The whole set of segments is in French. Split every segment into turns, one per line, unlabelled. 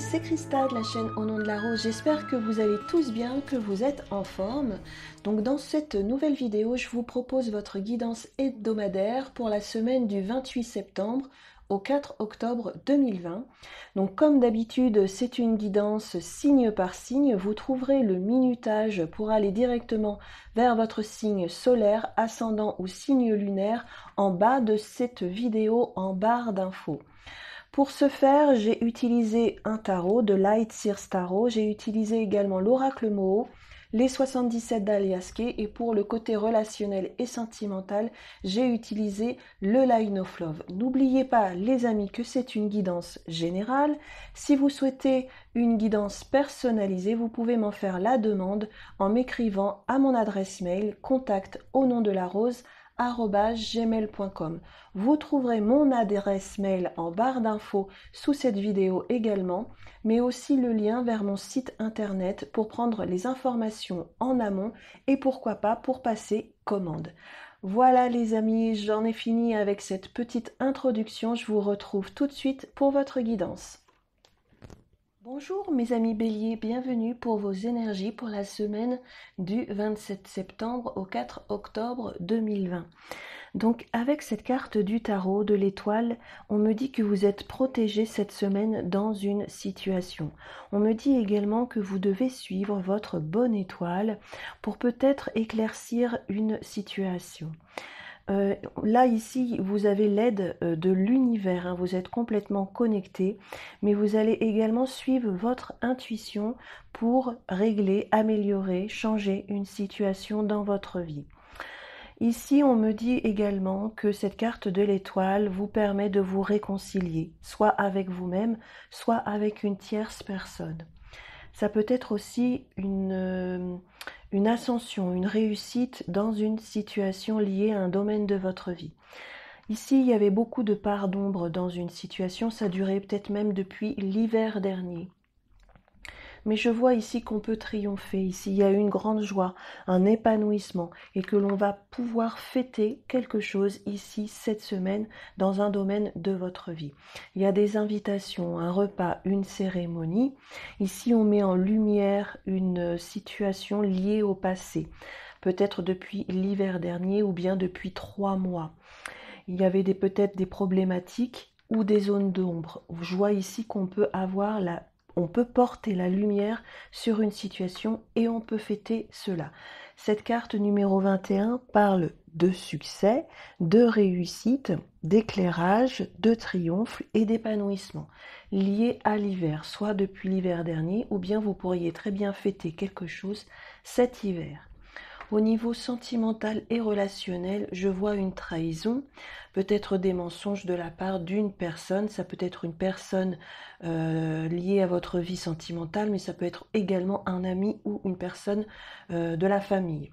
c'est Christa de la chaîne Au nom de la rose. J'espère que vous allez tous bien, que vous êtes en forme. Donc dans cette nouvelle vidéo, je vous propose votre guidance hebdomadaire pour la semaine du 28 septembre au 4 octobre 2020. Donc comme d'habitude, c'est une guidance signe par signe. Vous trouverez le minutage pour aller directement vers votre signe solaire, ascendant ou signe lunaire en bas de cette vidéo en barre d'infos. Pour ce faire, j'ai utilisé un tarot, de Light Sears Tarot. J'ai utilisé également l'oracle Moho, les 77 d'Aliaske et pour le côté relationnel et sentimental, j'ai utilisé le Line of Love. N'oubliez pas, les amis, que c'est une guidance générale. Si vous souhaitez une guidance personnalisée, vous pouvez m'en faire la demande en m'écrivant à mon adresse mail contact au nom de la rose gmail.com. Vous trouverez mon adresse mail en barre d'infos sous cette vidéo également, mais aussi le lien vers mon site internet pour prendre les informations en amont et pourquoi pas pour passer commande. Voilà les amis, j'en ai fini avec cette petite introduction. Je vous retrouve tout de suite pour votre guidance. Bonjour mes amis béliers, bienvenue pour vos énergies pour la semaine du 27 septembre au 4 octobre 2020. Donc avec cette carte du tarot de l'étoile, on me dit que vous êtes protégé cette semaine dans une situation. On me dit également que vous devez suivre votre bonne étoile pour peut-être éclaircir une situation. Euh, là, ici, vous avez l'aide euh, de l'univers, hein. vous êtes complètement connecté, mais vous allez également suivre votre intuition pour régler, améliorer, changer une situation dans votre vie. Ici, on me dit également que cette carte de l'étoile vous permet de vous réconcilier, soit avec vous-même, soit avec une tierce personne. Ça peut être aussi une, euh, une ascension, une réussite dans une situation liée à un domaine de votre vie. Ici, il y avait beaucoup de parts d'ombre dans une situation, ça durait peut-être même depuis l'hiver dernier. Mais je vois ici qu'on peut triompher, ici il y a une grande joie, un épanouissement, et que l'on va pouvoir fêter quelque chose ici cette semaine dans un domaine de votre vie. Il y a des invitations, un repas, une cérémonie. Ici on met en lumière une situation liée au passé, peut-être depuis l'hiver dernier ou bien depuis trois mois. Il y avait peut-être des problématiques ou des zones d'ombre. Je vois ici qu'on peut avoir la on peut porter la lumière sur une situation et on peut fêter cela. Cette carte numéro 21 parle de succès, de réussite, d'éclairage, de triomphe et d'épanouissement lié à l'hiver, soit depuis l'hiver dernier ou bien vous pourriez très bien fêter quelque chose cet hiver. Au niveau sentimental et relationnel, je vois une trahison, peut-être des mensonges de la part d'une personne, ça peut être une personne euh, liée à votre vie sentimentale, mais ça peut être également un ami ou une personne euh, de la famille.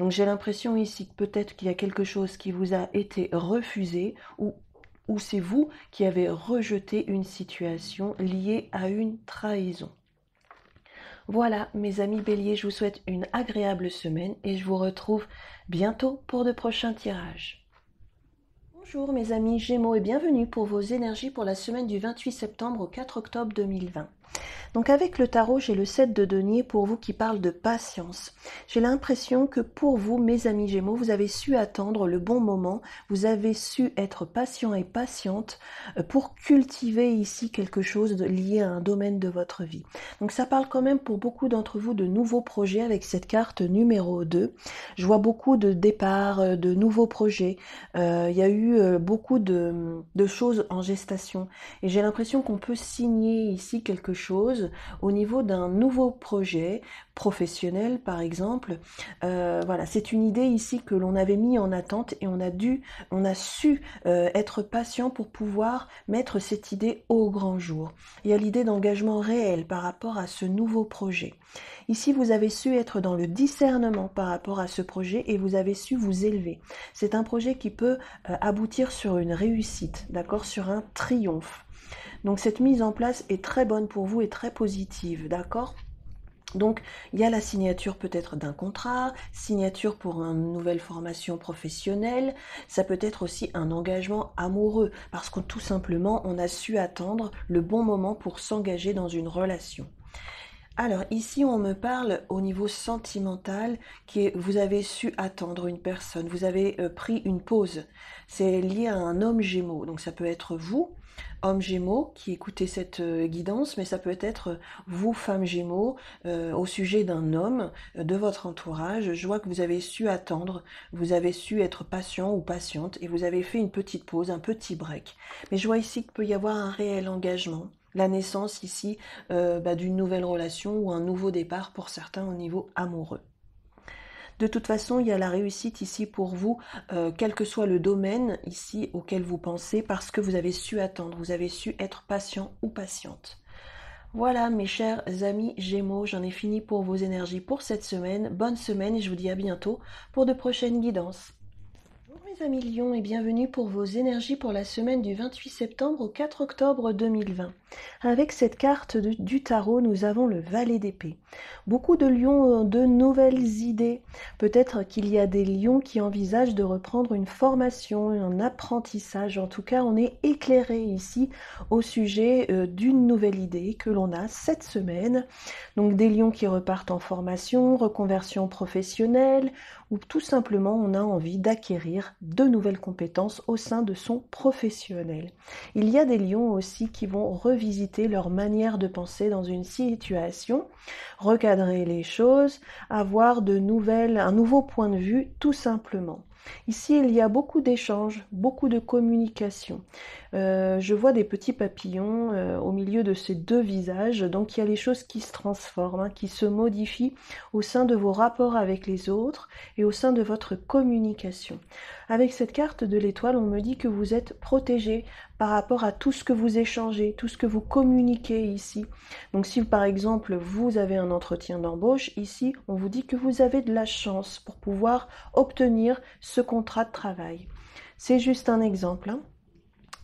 Donc j'ai l'impression ici que peut-être qu'il y a quelque chose qui vous a été refusé ou c'est vous qui avez rejeté une situation liée à une trahison. Voilà mes amis béliers, je vous souhaite une agréable semaine et je vous retrouve bientôt pour de prochains tirages. Bonjour mes amis Gémeaux et bienvenue pour vos énergies pour la semaine du 28 septembre au 4 octobre 2020. Donc avec le tarot, j'ai le 7 de denier pour vous qui parle de patience. J'ai l'impression que pour vous, mes amis Gémeaux, vous avez su attendre le bon moment, vous avez su être patient et patiente euh, pour cultiver ici quelque chose lié à un domaine de votre vie. Donc ça parle quand même pour beaucoup d'entre vous de nouveaux projets avec cette carte numéro 2. Je vois beaucoup de départs, euh, de nouveaux projets. Euh, il y a eu beaucoup de choses en gestation. Et j'ai l'impression qu'on peut signer ici quelque chose chose au niveau d'un nouveau projet professionnel, par exemple. Euh, voilà, c'est une idée ici que l'on avait mis en attente et on a dû, on a su euh, être patient pour pouvoir mettre cette idée au grand jour. Il y a l'idée d'engagement réel par rapport à ce nouveau projet. Ici, vous avez su être dans le discernement par rapport à ce projet et vous avez su vous élever. C'est un projet qui peut euh, aboutir sur une réussite, d'accord, sur un triomphe. Donc cette mise en place est très bonne pour vous et très positive, d'accord donc, il y a la signature peut-être d'un contrat, signature pour une nouvelle formation professionnelle, ça peut être aussi un engagement amoureux, parce que tout simplement, on a su attendre le bon moment pour s'engager dans une relation. Alors ici, on me parle au niveau sentimental, qui est vous avez su attendre une personne, vous avez euh, pris une pause. C'est lié à un homme gémeaux, donc ça peut être vous, hommes gémeaux qui écoutez cette euh, guidance, mais ça peut être euh, vous, femme gémeaux, euh, au sujet d'un homme de votre entourage. Je vois que vous avez su attendre, vous avez su être patient ou patiente, et vous avez fait une petite pause, un petit break. Mais je vois ici qu'il peut y avoir un réel engagement la naissance ici bah, d'une nouvelle relation ou un nouveau départ pour certains au niveau amoureux. De toute façon, il y a la réussite ici pour vous, euh, quel que soit le domaine ici auquel vous pensez, parce que vous avez su attendre, vous avez su être patient ou patiente. Voilà mes chers amis Gémeaux, j'en ai fini pour vos énergies pour cette semaine. Bonne semaine et je vous dis à bientôt pour de prochaines guidances. Bonjour mes amis Lyon et bienvenue pour vos énergies pour la semaine du 28 septembre au 4 octobre 2020. Avec cette carte du tarot, nous avons le valet d'épée. Beaucoup de lions ont de nouvelles idées. Peut-être qu'il y a des lions qui envisagent de reprendre une formation, un apprentissage. En tout cas, on est éclairé ici au sujet euh, d'une nouvelle idée que l'on a cette semaine. Donc des lions qui repartent en formation, reconversion professionnelle, ou tout simplement on a envie d'acquérir de nouvelles compétences au sein de son professionnel. Il y a des lions aussi qui vont revenir visiter leur manière de penser dans une situation, recadrer les choses, avoir de nouvelles, un nouveau point de vue tout simplement. Ici, il y a beaucoup d'échanges, beaucoup de communication. Euh, je vois des petits papillons euh, au milieu de ces deux visages. Donc il y a les choses qui se transforment, hein, qui se modifient au sein de vos rapports avec les autres et au sein de votre communication. Avec cette carte de l'étoile, on me dit que vous êtes protégé par rapport à tout ce que vous échangez, tout ce que vous communiquez ici. Donc si par exemple vous avez un entretien d'embauche, ici on vous dit que vous avez de la chance pour pouvoir obtenir ce contrat de travail. C'est juste un exemple. Hein.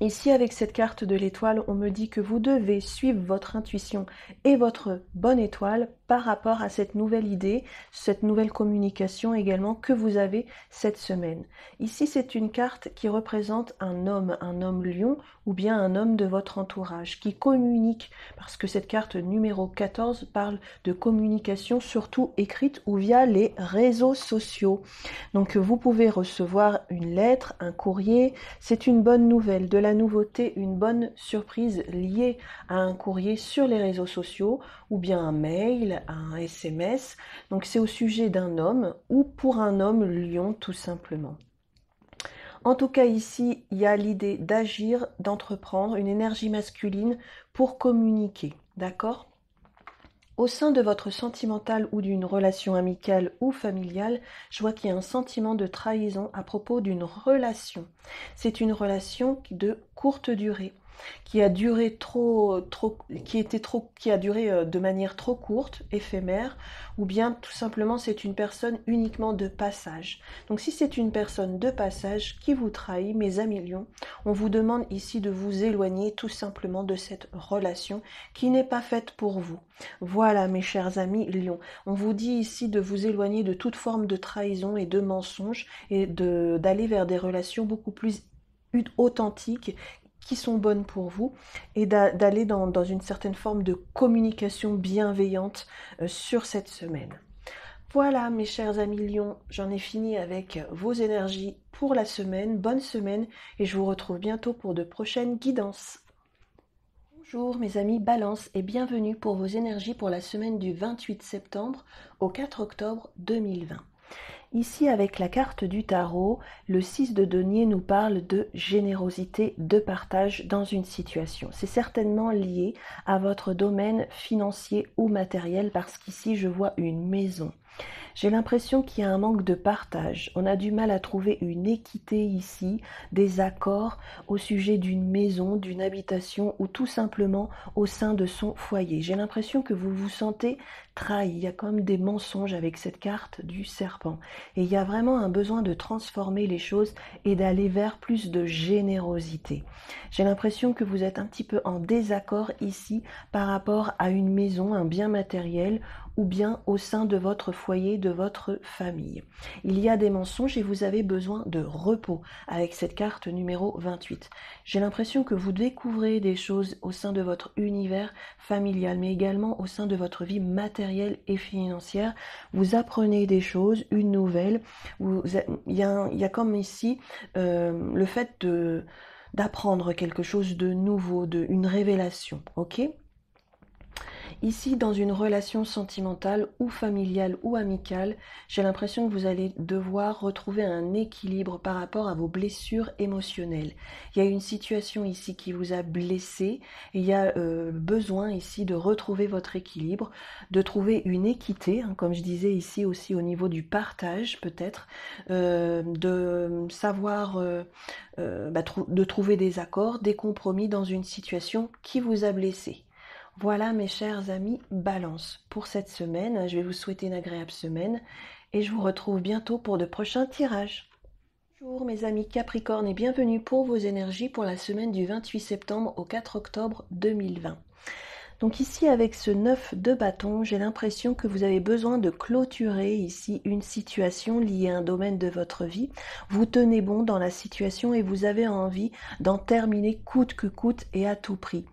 Ici, avec cette carte de l'étoile, on me dit que vous devez suivre votre intuition et votre bonne étoile par rapport à cette nouvelle idée, cette nouvelle communication également que vous avez cette semaine. Ici, c'est une carte qui représente un homme, un homme lion ou bien un homme de votre entourage qui communique, parce que cette carte numéro 14 parle de communication surtout écrite ou via les réseaux sociaux. Donc vous pouvez recevoir une lettre, un courrier, c'est une bonne nouvelle, de la nouveauté, une bonne surprise liée à un courrier sur les réseaux sociaux ou bien un mail un SMS. Donc c'est au sujet d'un homme ou pour un homme lion tout simplement. En tout cas ici, il y a l'idée d'agir, d'entreprendre, une énergie masculine pour communiquer. D'accord au sein de votre sentimental ou d'une relation amicale ou familiale, je vois qu'il y a un sentiment de trahison à propos d'une relation. C'est une relation de courte durée qui a duré trop, trop, qui était trop, qui a duré euh, de manière trop courte, éphémère, ou bien tout simplement c'est une personne uniquement de passage. Donc si c'est une personne de passage qui vous trahit, mes amis lions, on vous demande ici de vous éloigner tout simplement de cette relation qui n'est pas faite pour vous. Voilà mes chers amis lions, on vous dit ici de vous éloigner de toute forme de trahison et de mensonges et d'aller vers des relations beaucoup plus authentiques qui sont bonnes pour vous et d'aller dans, une certaine forme de communication bienveillante euh, sur cette semaine. Voilà mes chers amis Lyon, j'en ai fini avec vos énergies pour la semaine. Bonne semaine et je vous retrouve bientôt pour de prochaines guidances. Bonjour mes amis Balance et bienvenue pour vos énergies pour la semaine du 28 septembre au 4 octobre 2020. Ici, avec la carte du tarot, le 6 de denier nous parle de générosité, de partage dans une situation. C'est certainement lié à votre domaine financier ou matériel parce qu'ici, je vois une maison. J'ai l'impression qu'il y a un manque de partage. On a du mal à trouver une équité ici, des accords au sujet d'une maison, d'une habitation ou tout simplement au sein de son foyer. J'ai l'impression que vous vous sentez trahi. Il y a comme des mensonges avec cette carte du serpent. Et il y a vraiment un besoin de transformer les choses et d'aller vers plus de générosité. J'ai l'impression que vous êtes un petit peu en désaccord ici par rapport à une maison, un bien matériel ou bien au sein de votre foyer, de votre famille. Il y a des mensonges et vous avez besoin de repos avec cette carte numéro 28. J'ai l'impression que vous découvrez des choses au sein de votre univers familial, mais également au sein de votre vie matérielle et financière. Vous apprenez des choses, une nouvelle. il, y a, comme ici euh, le fait d'apprendre quelque chose de nouveau, de une révélation, ok Ici, dans une relation sentimentale ou familiale ou amicale, j'ai l'impression que vous allez devoir retrouver un équilibre par rapport à vos blessures émotionnelles. Il y a une situation ici qui vous a blessé, il y a euh, besoin ici de retrouver votre équilibre, de trouver une équité, hein, comme je disais ici aussi au niveau du partage peut-être, euh, de savoir euh, bah, de trouver des accords, des compromis dans une situation qui vous a blessé. Voilà mes chers amis Balance pour cette semaine. Je vais vous souhaiter une agréable semaine et je vous retrouve bientôt pour de prochains tirages. Bonjour mes amis Capricorne et bienvenue pour vos énergies pour la semaine du 28 septembre au 4 octobre 2020. Donc ici avec ce 9 de bâton, j'ai l'impression que vous avez besoin de clôturer ici une situation liée à un domaine de votre vie. Vous tenez bon dans la situation et vous avez envie d'en terminer coûte que coûte et à tout prix.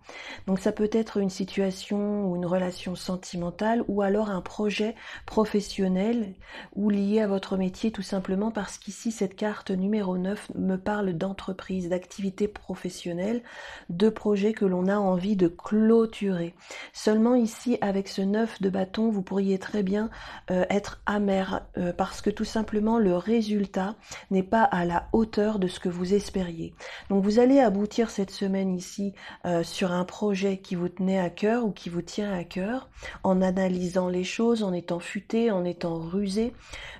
Donc ça peut être une situation ou une relation sentimentale ou alors un projet professionnel ou lié à votre métier tout simplement parce qu'ici cette carte numéro 9 me parle d'entreprise, d'activité professionnelle, de projet que l'on a envie de clôturer. Seulement ici, avec ce 9 de bâton, vous pourriez très bien euh, être amer euh, parce que tout simplement le résultat n'est pas à la hauteur de ce que vous espériez. Donc vous allez aboutir cette semaine ici euh, sur un projet qui vous tenait à cœur ou qui vous tient à cœur en analysant les choses, en étant futé, en étant rusé.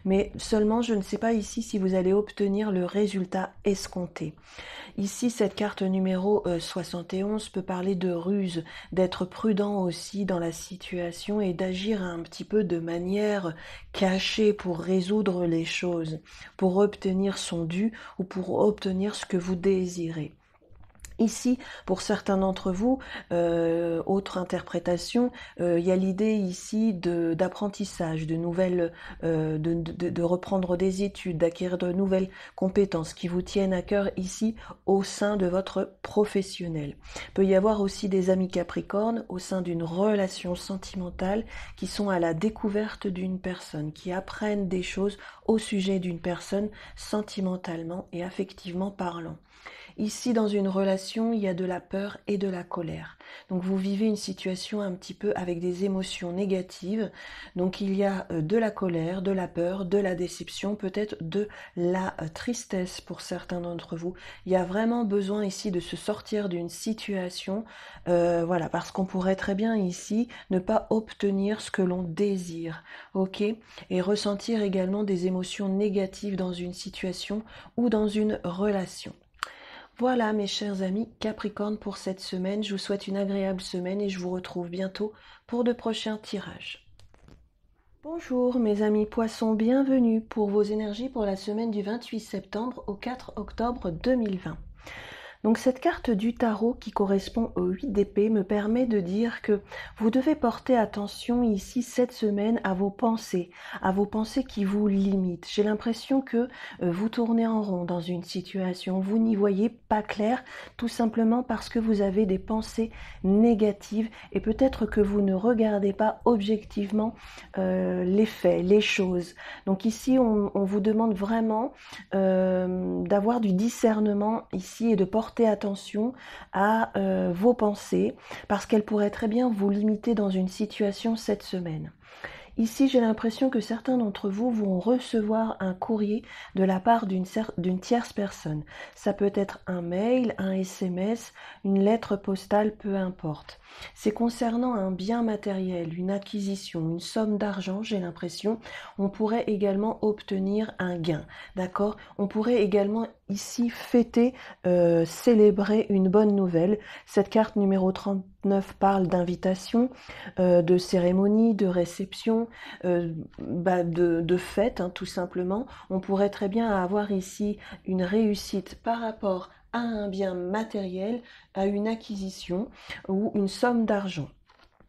Mais seulement, je ne sais pas ici si vous allez obtenir le résultat escompté. Ici, cette carte numéro 71 peut parler de ruse, d'être prudent aussi dans la situation et d'agir un petit peu de manière cachée pour résoudre les choses, pour obtenir son dû ou pour obtenir ce que vous désirez ici, pour certains d'entre vous, euh, autre interprétation, euh, il y a l'idée ici d'apprentissage, de, nouvelles, euh, de, de, reprendre des études, d'acquérir de nouvelles compétences qui vous tiennent à cœur ici au sein de votre professionnel. Il peut y avoir aussi des amis capricornes au sein d'une relation sentimentale qui sont à la découverte d'une personne, qui apprennent des choses au sujet d'une personne sentimentalement et affectivement parlant. Ici, dans une relation, il y a de la peur et de la colère. Donc vous vivez une situation un petit peu avec des émotions négatives. Donc il y a euh, de la colère, de la peur, de la déception, peut-être de la euh, tristesse pour certains d'entre vous. Il y a vraiment besoin ici de se sortir d'une situation, euh, voilà, parce qu'on pourrait très bien ici ne pas obtenir ce que l'on désire, ok Et ressentir également des émotions négatives dans une situation ou dans une relation. Voilà mes chers amis Capricorne pour cette semaine. Je vous souhaite une agréable semaine et je vous retrouve bientôt pour de prochains tirages. Bonjour mes amis poissons, bienvenue pour vos énergies pour la semaine du 28 septembre au 4 octobre 2020. Donc cette carte du tarot qui correspond au 8 d'épée me permet de dire que vous devez porter attention ici cette semaine à vos pensées, à vos pensées qui vous limitent. J'ai l'impression que euh, vous tournez en rond dans une situation, vous n'y voyez pas clair tout simplement parce que vous avez des pensées négatives et peut-être que vous ne regardez pas objectivement euh, les faits, les choses. Donc ici on, vous demande vraiment euh, d'avoir du discernement ici et de porter attention à euh, vos pensées parce qu'elles pourraient très bien vous limiter dans une situation cette semaine. Ici, j'ai l'impression que certains d'entre vous vont recevoir un courrier de la part d'une tierce personne. Ça peut être un mail, un SMS, une lettre postale, peu importe. C'est concernant un bien matériel, une acquisition, une somme d'argent, j'ai l'impression. On pourrait également obtenir un gain. D'accord On pourrait également ici fêter, euh, célébrer une bonne nouvelle. Cette carte numéro 39 parle d'invitation, euh, de cérémonie, de réception, euh, bah, de, fête hein, tout simplement. On pourrait très bien avoir ici une réussite par rapport à un bien matériel, à une acquisition ou une somme d'argent.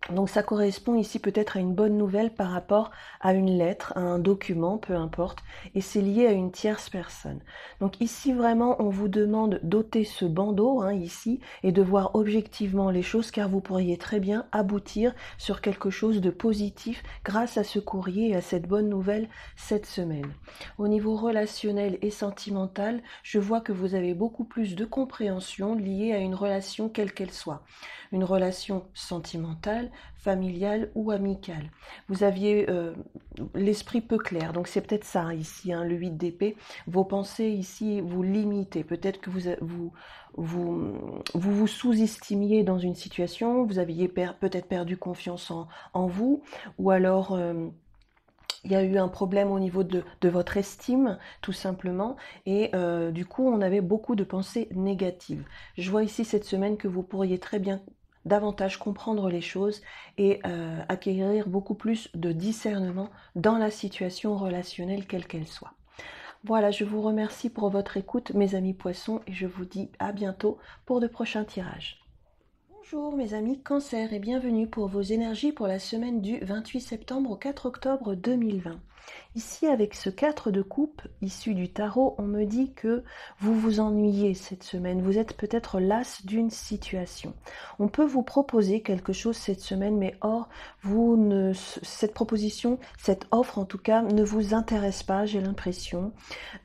Donc ça correspond ici peut-être à une bonne nouvelle par rapport à une lettre, à un document, peu importe, et c'est lié à une tierce personne. Donc ici vraiment on vous demande d'ôter ce bandeau hein, ici et de voir objectivement les choses car vous pourriez très bien aboutir sur quelque chose de positif grâce à ce courrier et à cette bonne nouvelle cette semaine. Au niveau relationnel et sentimental, je vois que vous avez beaucoup plus de compréhension liée à une relation quelle qu'elle soit. Une relation sentimentale, familiale ou amical Vous aviez euh, l'esprit peu clair, donc c'est peut-être ça ici, hein, le 8 d'épée. Vos pensées ici vous limitez, peut-être que vous vous, vous, vous, vous sous-estimiez dans une situation, vous aviez peut-être perdu confiance en, en, vous, ou alors... Euh, il y a eu un problème au niveau de, de votre estime, tout simplement, et euh, du coup, on avait beaucoup de pensées négatives. Je vois ici cette semaine que vous pourriez très bien davantage comprendre les choses et euh, acquérir beaucoup plus de discernement dans la situation relationnelle quelle qu'elle soit. Voilà, je vous remercie pour votre écoute mes amis poissons et je vous dis à bientôt pour de prochains tirages. Bonjour mes amis cancer et bienvenue pour vos énergies pour la semaine du 28 septembre au 4 octobre 2020. Ici, avec ce 4 de coupe issu du tarot, on me dit que vous vous ennuyez cette semaine, vous êtes peut-être las d'une situation. On peut vous proposer quelque chose cette semaine, mais or, vous ne, cette proposition, cette offre en tout cas, ne vous intéresse pas, j'ai l'impression.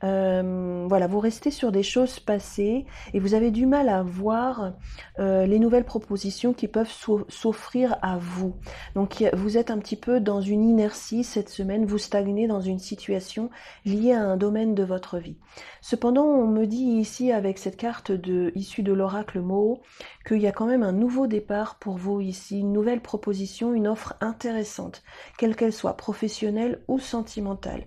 Euh, voilà, vous restez sur des choses passées et vous avez du mal à voir euh, les nouvelles propositions qui peuvent s'offrir à vous. Donc, vous êtes un petit peu dans une inertie cette semaine, vous stagnez dans une situation liée à un domaine de votre vie. Cependant, on me dit ici avec cette carte de, issue de l'oracle Moho qu'il y a quand même un nouveau départ pour vous ici, une nouvelle proposition, une offre intéressante, quelle qu'elle soit, professionnelle ou sentimentale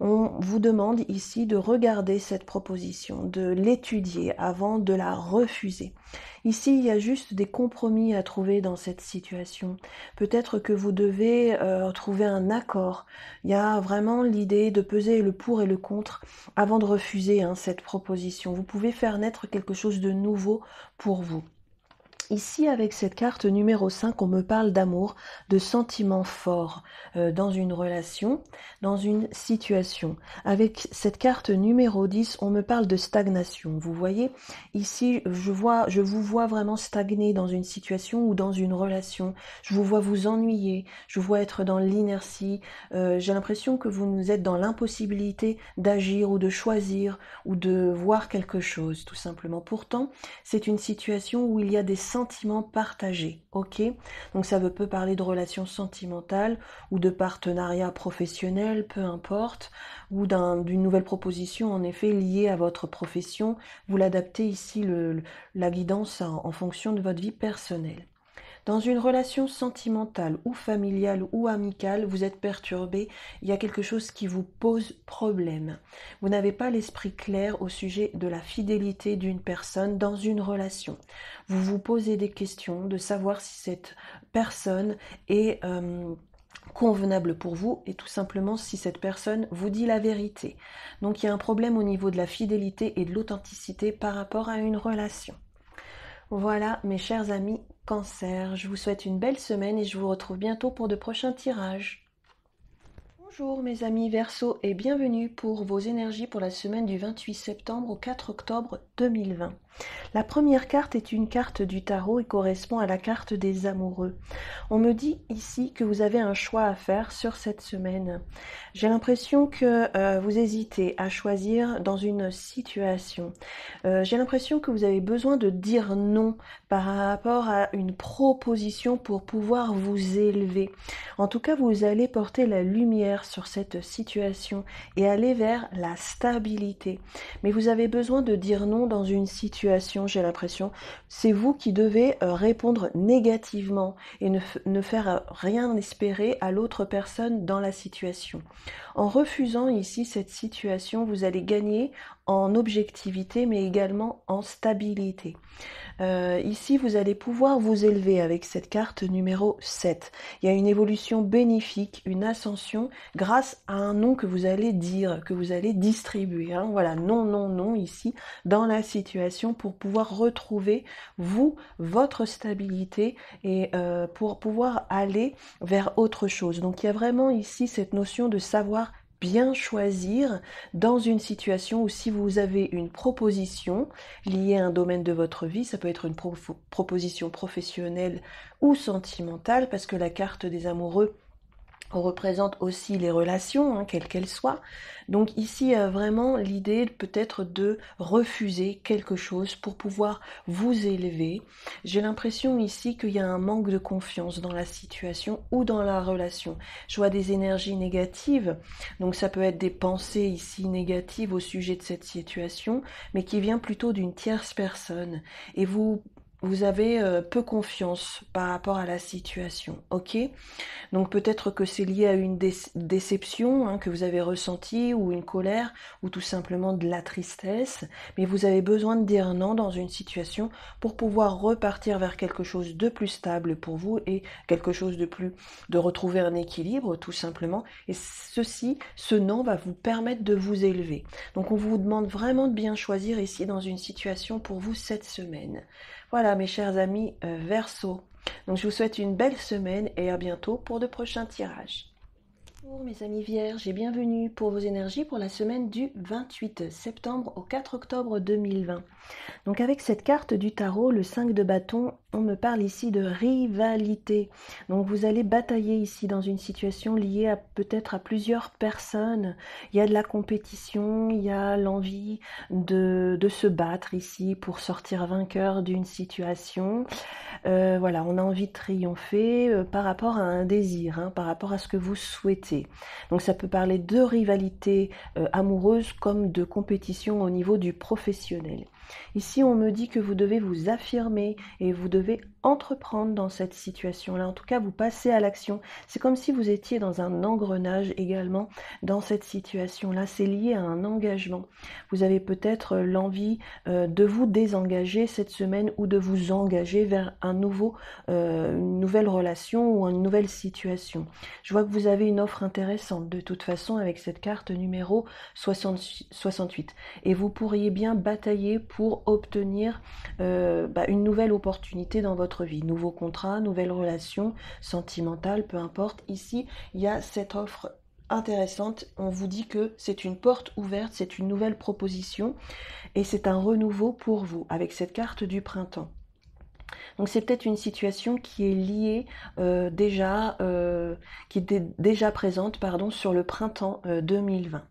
on vous demande ici de regarder cette proposition, de l'étudier avant de la refuser. Ici, il y a juste des compromis à trouver dans cette situation. Peut-être que vous devez euh, trouver un accord. Il y a vraiment l'idée de peser le pour et le contre avant de refuser hein, cette proposition. Vous pouvez faire naître quelque chose de nouveau pour vous. Ici, avec cette carte numéro 5, on me parle d'amour, de sentiments forts euh, dans une relation, dans une situation. Avec cette carte numéro 10, on me parle de stagnation. Vous voyez, ici, je, vois, je vous vois vraiment stagner dans une situation ou dans une relation. Je vous vois vous ennuyer, je vous vois être dans l'inertie. Euh, j'ai l'impression que vous nous êtes dans l'impossibilité d'agir ou de choisir ou de voir quelque chose, tout simplement. Pourtant, c'est une situation où il y a des Sentiment partagé, ok Donc ça peut parler de relations sentimentales ou de partenariat professionnel, peu importe, ou d'une nouvelle proposition en effet liée à votre profession. Vous l'adaptez ici la guidance en fonction de votre vie personnelle. Dans une relation sentimentale ou familiale ou amicale, vous êtes perturbé, il y a quelque chose qui vous pose problème. Vous n'avez pas l'esprit clair au sujet de la fidélité d'une personne dans une relation. Vous vous posez des questions de savoir si cette personne est... Euh, convenable pour vous et tout simplement si cette personne vous dit la vérité. Donc il y a un problème au niveau de la fidélité et de l'authenticité par rapport à une relation. Voilà mes chers amis Cancer, je vous souhaite une belle semaine et je vous retrouve bientôt pour de prochains tirages. Bonjour mes amis Verseau et bienvenue pour vos énergies pour la semaine du 28 septembre au 4 octobre 2020. La première carte est une carte du tarot et correspond à la carte des amoureux. On me dit ici que vous avez un choix à faire sur cette semaine. J'ai l'impression que euh, vous hésitez à choisir dans une situation. Euh, j'ai l'impression que vous avez besoin de dire non par rapport à une proposition pour pouvoir vous élever. En tout cas, vous allez porter la lumière sur cette situation et aller vers la stabilité. Mais vous avez besoin de dire non dans une situation j'ai l'impression, c'est vous qui devez euh, répondre négativement et ne, ne faire euh, rien espérer à l'autre personne dans la situation. En refusant ici cette situation, vous allez gagner en objectivité mais également en stabilité. Euh, ici, vous allez pouvoir vous élever avec cette carte numéro 7. Il y a une évolution bénéfique, une ascension grâce à un nom que vous allez dire, que vous allez distribuer. Hein. Voilà, non, non, non ici dans la situation pour pouvoir retrouver vous, votre stabilité et euh, pour pouvoir aller vers autre chose. Donc il y a vraiment ici cette notion de savoir bien choisir dans une situation où si vous avez une proposition liée à un domaine de votre vie, ça peut être une proposition professionnelle ou sentimentale, parce que la carte des amoureux on représente aussi les relations, hein, quelles qu'elles soient. Donc ici, a vraiment, l'idée peut-être de refuser quelque chose pour pouvoir vous élever. J'ai l'impression ici qu'il y a un manque de confiance dans la situation ou dans la relation. Je vois des énergies négatives, donc ça peut être des pensées ici négatives au sujet de cette situation, mais qui vient plutôt d'une tierce personne. Et vous vous avez euh, peu confiance par rapport à la situation, ok Donc peut-être que c'est lié à une déception hein, que vous avez ressentie ou une colère ou tout simplement de la tristesse, mais vous avez besoin de dire non dans une situation pour pouvoir repartir vers quelque chose de plus stable pour vous et quelque chose de plus de retrouver un équilibre tout simplement. Et ceci, ce non va vous permettre de vous élever. Donc on vous demande vraiment de bien choisir ici dans une situation pour vous cette semaine. Voilà mes chers amis euh, Verso, Verseau. Donc je vous souhaite une belle semaine et à bientôt pour de prochains tirages. Bonjour mes amis vierges et bienvenue pour vos énergies pour la semaine du 28 septembre au 4 octobre 2020. Donc avec cette carte du tarot, le 5 de bâton on me parle ici de rivalité. Donc vous allez batailler ici dans une situation liée à peut-être à plusieurs personnes. Il y a de la compétition, il y a l'envie de, se battre ici pour sortir vainqueur d'une situation. Euh, voilà, on a envie de triompher euh, par rapport à un désir, hein, par rapport à ce que vous souhaitez. Donc ça peut parler de rivalité euh, amoureuse comme de compétition au niveau du professionnel. Ici, on me dit que vous devez vous affirmer et vous devez entreprendre dans cette situation-là. En tout cas, vous passez à l'action. C'est comme si vous étiez dans un engrenage également dans cette situation-là. C'est lié à un engagement. Vous avez peut-être l'envie euh, de vous désengager cette semaine ou de vous engager vers un nouveau, euh, une nouvelle relation ou une nouvelle situation. Je vois que vous avez une offre intéressante de toute façon avec cette carte numéro 68. Et vous pourriez bien batailler pour obtenir euh, bah, une nouvelle opportunité dans votre vie. Nouveau contrat, nouvelle relation sentimentale, peu importe. Ici, il y a cette offre intéressante. On vous dit que c'est une porte ouverte, c'est une nouvelle proposition et c'est un renouveau pour vous avec cette carte du printemps. Donc c'est peut-être une situation qui est liée euh, déjà, euh, qui était déjà présente pardon, sur le printemps 2020. Euh,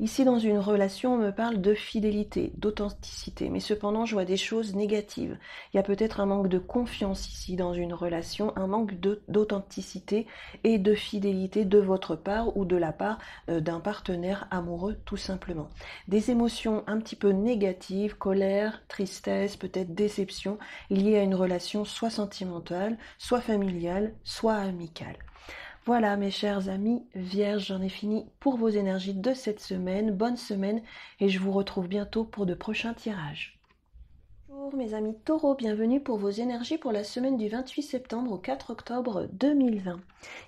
Ici, dans une relation, on me parle de fidélité, d'authenticité, mais cependant, je vois des choses négatives. Il y a peut-être un manque de confiance ici dans une relation, un manque d'authenticité et de fidélité de votre part ou de la part euh, d'un partenaire amoureux, tout simplement. Des émotions un petit peu négatives, colère, tristesse, peut-être déception, liées à une relation soit sentimentale, soit familiale, soit amicale. Voilà mes chers amis vierges, j'en ai fini pour vos énergies de cette semaine. Bonne semaine et je vous retrouve bientôt pour de prochains tirages. Bonjour mes amis taureaux, bienvenue pour vos énergies pour la semaine du 28 septembre au 4 octobre 2020.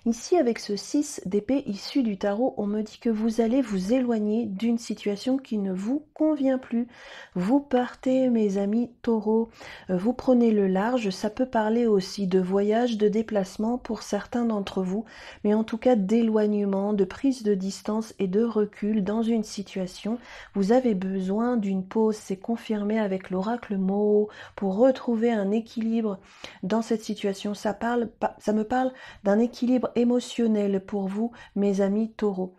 Ici avec ce 6 d'épée issu du tarot, on me dit que vous allez vous éloigner d'une situation qui ne vous convient plus. Vous partez mes amis taureaux, euh, vous prenez le large, ça peut parler aussi de voyage, de déplacement pour certains d'entre vous, mais en tout cas d'éloignement, de prise de distance et de recul dans une situation. Vous avez besoin d'une pause, c'est confirmé avec l'oracle pour retrouver un équilibre dans cette situation. Ça, parle, ça me parle d'un équilibre émotionnel pour vous, mes amis taureaux.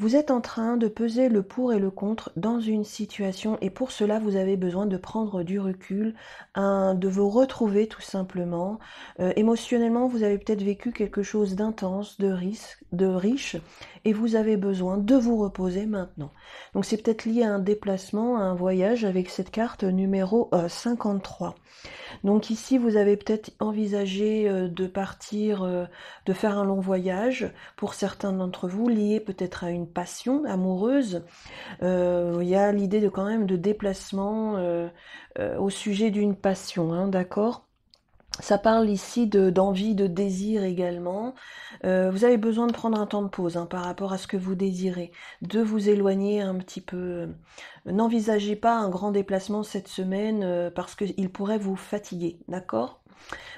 Vous êtes en train de peser le pour et le contre dans une situation et pour cela vous avez besoin de prendre du recul, hein, de vous retrouver tout simplement. Euh, émotionnellement vous avez peut-être vécu quelque chose d'intense, de, risque, de riche et vous avez besoin de vous reposer maintenant. Donc c'est peut-être lié à un déplacement, à un voyage avec cette carte numéro 53. Euh, Donc ici vous avez peut-être envisagé euh, de partir, de faire un long voyage pour certains d'entre vous lié peut-être à une passion amoureuse, euh, il y a l'idée de quand même de déplacement euh, euh, au sujet d'une passion, hein, d'accord ça parle ici d'envie, de, désir également. vous avez besoin de prendre un temps de pause hein, par rapport à ce que vous désirez, de vous éloigner un petit peu. N'envisagez pas un grand déplacement cette semaine parce qu'il pourrait vous fatiguer, d'accord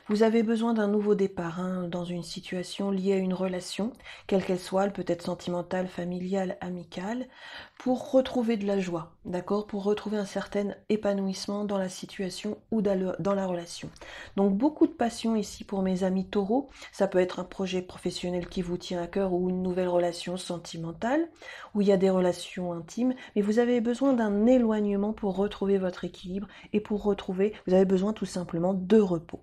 vous avez besoin d'un nouveau départ hein, dans une situation liée à une relation, quelle qu'elle soit, elle peut être sentimentale, familiale, amicale, pour retrouver de la joie, d'accord Pour retrouver un certain épanouissement dans la situation ou dans la relation. Donc beaucoup de passion ici pour mes amis taureaux. Ça peut être un projet professionnel qui vous tient à cœur ou une nouvelle relation sentimentale, où il y a des relations intimes, mais vous avez besoin d'un éloignement pour retrouver votre équilibre et pour retrouver, vous avez besoin tout simplement de repos.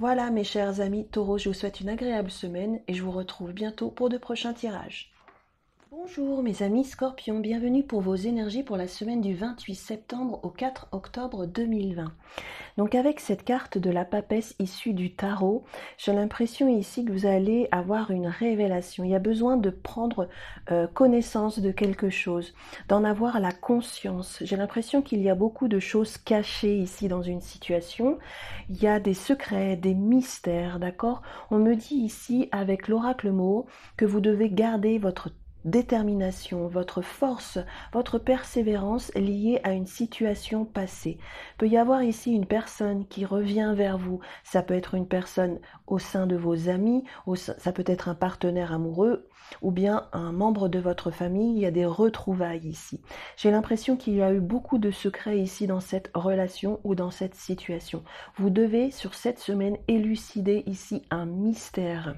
Voilà mes chers amis taureaux, je vous souhaite une agréable semaine et je vous retrouve bientôt pour de prochains tirages. Bonjour mes amis scorpions, bienvenue pour vos énergies pour la semaine du 28 septembre au 4 octobre 2020. Donc avec cette carte de la papesse issue du tarot, j'ai l'impression ici que vous allez avoir une révélation. Il y a besoin de prendre euh, connaissance de quelque chose, d'en avoir la conscience. J'ai l'impression qu'il y a beaucoup de choses cachées ici dans une situation. Il y a des secrets, des mystères, d'accord On me dit ici avec l'oracle mot que vous devez garder votre détermination, votre force, votre persévérance liée à une situation passée. peut y avoir ici une personne qui revient vers vous. Ça peut être une personne au sein de vos amis, ça peut être un partenaire amoureux ou bien un membre de votre famille. Il y a des retrouvailles ici. J'ai l'impression qu'il y a eu beaucoup de secrets ici dans cette relation ou dans cette situation. Vous devez sur cette semaine élucider ici un mystère.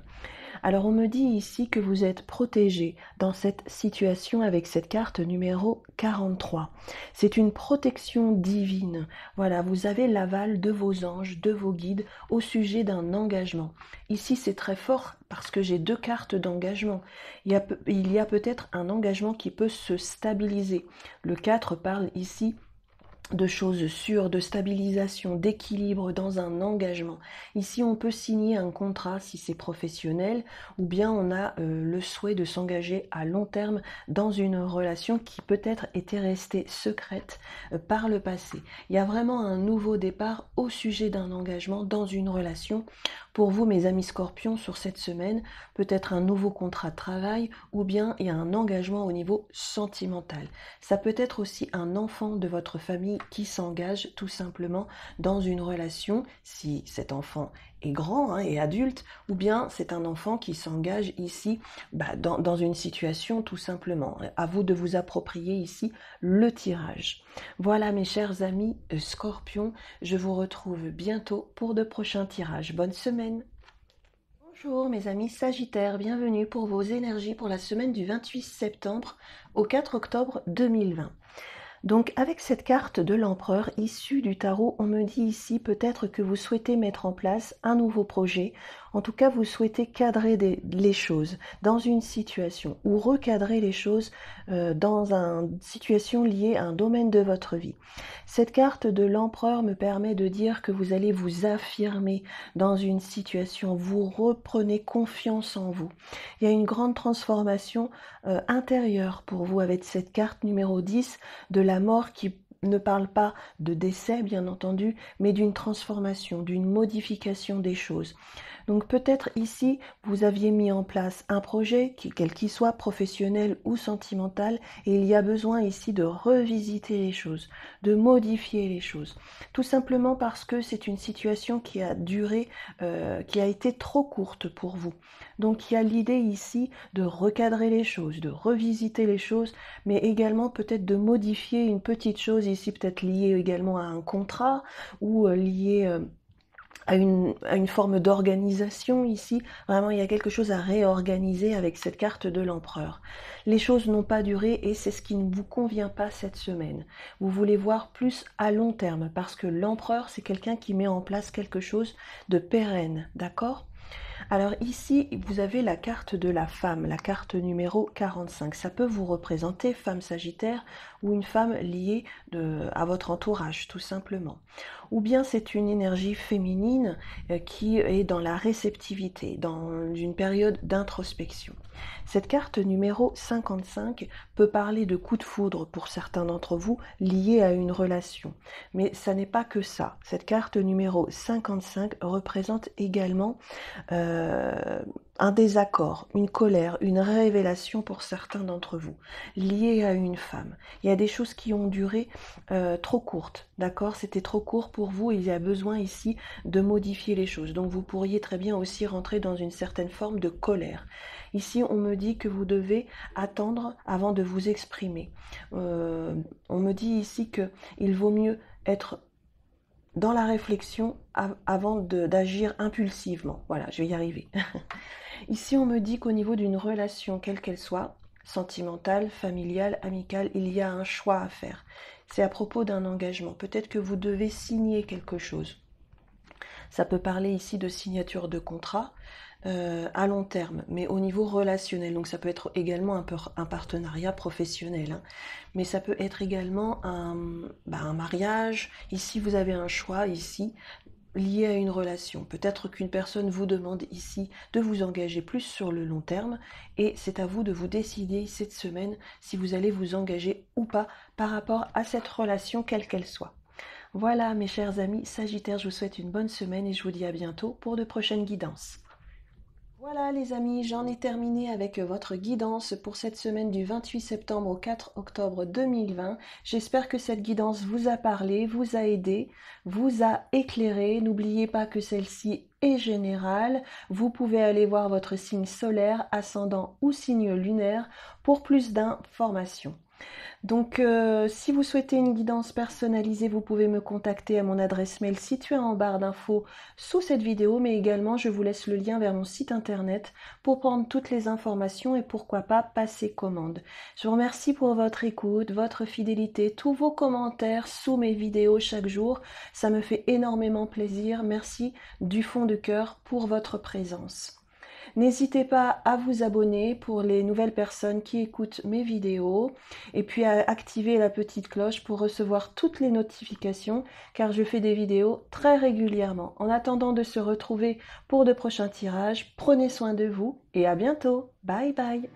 Alors on me dit ici que vous êtes protégé dans cette situation avec cette carte numéro 43. C'est une protection divine. Voilà, vous avez l'aval de vos anges, de vos guides au sujet d'un engagement. Ici c'est très fort parce que j'ai deux cartes d'engagement. Il y a, peut-être un engagement qui peut se stabiliser. Le 4 parle ici de choses sûres, de stabilisation, d'équilibre dans un engagement. Ici, on peut signer un contrat si c'est professionnel, ou bien on a euh, le souhait de s'engager à long terme dans une relation qui peut-être était restée secrète euh, par le passé. Il y a vraiment un nouveau départ au sujet d'un engagement dans une relation. Pour vous, mes amis scorpions, sur cette semaine, peut-être un nouveau contrat de travail, ou bien il y a un engagement au niveau sentimental. Ça peut être aussi un enfant de votre famille qui s'engage tout simplement dans une relation, si cet enfant est grand hein, et adulte, ou bien c'est un enfant qui s'engage ici bah, dans, une situation tout simplement. À vous de vous approprier ici le tirage. Voilà mes chers amis euh, scorpions, je vous retrouve bientôt pour de prochains tirages. Bonne semaine Bonjour mes amis Sagittaires, bienvenue pour vos énergies pour la semaine du 28 septembre au 4 octobre 2020. Donc avec cette carte de l'empereur issue du tarot, on me dit ici peut-être que vous souhaitez mettre en place un nouveau projet en tout cas, vous souhaitez cadrer les choses dans une situation ou recadrer les choses euh, dans une situation liée à un domaine de votre vie. Cette carte de l'empereur me permet de dire que vous allez vous affirmer dans une situation, vous reprenez confiance en vous. Il y a une grande transformation euh, intérieure pour vous avec cette carte numéro 10 de la mort qui ne parle pas de décès, bien entendu, mais d'une transformation, d'une modification des choses. Donc peut-être ici, vous aviez mis en place un projet, quel qu'il soit, professionnel ou sentimental, et il y a besoin ici de revisiter les choses, de modifier les choses. Tout simplement parce que c'est une situation qui a duré, euh, qui a été trop courte pour vous. Donc il y a l'idée ici de recadrer les choses, de revisiter les choses, mais également peut-être de modifier une petite chose ici, peut-être liée également à un contrat ou euh, liée... Euh, à une, forme d'organisation ici. Vraiment, il y a quelque chose à réorganiser avec cette carte de l'empereur. Les choses n'ont pas duré et c'est ce qui ne vous convient pas cette semaine. Vous voulez voir plus à long terme parce que l'empereur, c'est quelqu'un qui met en place quelque chose de pérenne, d'accord alors ici, vous avez la carte de la femme, la carte numéro 45. Ça peut vous représenter femme sagittaire ou une femme liée à votre entourage, tout simplement. Ou bien c'est une énergie féminine euh, qui est dans la réceptivité, dans une période d'introspection. Cette carte numéro 55 peut parler de coup de foudre pour certains d'entre vous liés à une relation. Mais ça n'est pas que ça. Cette carte numéro 55 représente également... Euh, euh, un désaccord, une colère, une révélation pour certains d'entre vous, liée à une femme. Il y a des choses qui ont duré euh, trop courtes, d'accord C'était trop court pour vous, il y a besoin ici de modifier les choses. Donc vous pourriez très bien aussi rentrer dans une certaine forme de colère. Ici, on me dit que vous devez attendre avant de vous exprimer. Euh, on me dit ici que il vaut mieux être dans la réflexion avant d'agir impulsivement. Voilà, je vais y arriver. Ici, on me dit qu'au niveau d'une relation, quelle qu'elle soit, sentimentale, familiale, amicale, il y a un choix à faire. C'est à propos d'un engagement. Peut-être que vous devez signer quelque chose. Ça peut parler ici de signature de contrat, euh, à long terme, mais au niveau relationnel. Donc ça peut être également un, partenariat professionnel, hein. mais ça peut être également bah, un, mariage. Ici, vous avez un choix, ici, lié à une relation. Peut-être qu'une personne vous demande ici de vous engager plus sur le long terme et c'est à vous de vous décider cette semaine si vous allez vous engager ou pas par rapport à cette relation quelle qu'elle soit. Voilà mes chers amis Sagittaires, je vous souhaite une bonne semaine et je vous dis à bientôt pour de prochaines guidances. Voilà les amis, j'en ai terminé avec euh, votre guidance pour cette semaine du 28 septembre au 4 octobre 2020. J'espère que cette guidance vous a parlé, vous a aidé, vous a éclairé. N'oubliez pas que celle-ci est générale. Vous pouvez aller voir votre signe solaire, ascendant ou signe lunaire pour plus d'informations. Donc, euh, si vous souhaitez une guidance personnalisée, vous pouvez me contacter à mon adresse mail située en barre d'infos sous cette vidéo, mais également je vous laisse le lien vers mon site internet pour prendre toutes les informations et pourquoi pas passer commande. Je vous remercie pour votre écoute, votre fidélité, tous vos commentaires sous mes vidéos chaque jour. Ça me fait énormément plaisir. Merci du fond de cœur pour votre présence. N'hésitez pas à vous abonner pour les nouvelles personnes qui écoutent mes vidéos et puis à activer la petite cloche pour recevoir toutes les notifications car je fais des vidéos très régulièrement. En attendant de se retrouver pour de prochains tirages, prenez soin de vous et à bientôt. Bye bye